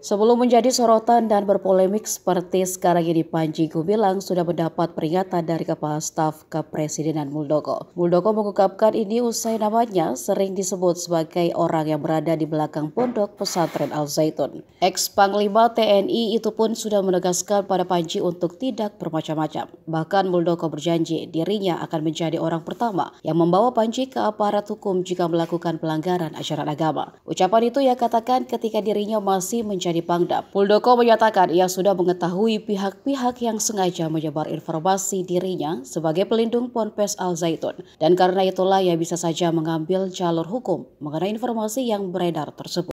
Sebelum menjadi sorotan dan berpolemik seperti sekarang ini Panji Gumilang sudah mendapat peringatan dari Kepala Staf Kepresidenan Muldoko. Muldoko mengungkapkan ini usai namanya sering disebut sebagai orang yang berada di belakang pondok pesantren Al-Zaitun. Ex-Panglima TNI itu pun sudah menegaskan pada Panji untuk tidak bermacam-macam. Bahkan Muldoko berjanji dirinya akan menjadi orang pertama yang membawa Panji ke aparat hukum jika melakukan pelanggaran ajaran agama. Ucapan itu ia katakan ketika dirinya masih menjadi Indonesia Pangdam. Muldoko menyatakan ia sudah mengetahui pihak-pihak yang sengaja menyebar informasi dirinya sebagai pelindung Ponpes Al Zaitun dan karena itulah ia bisa saja mengambil jalur hukum mengenai informasi yang beredar tersebut.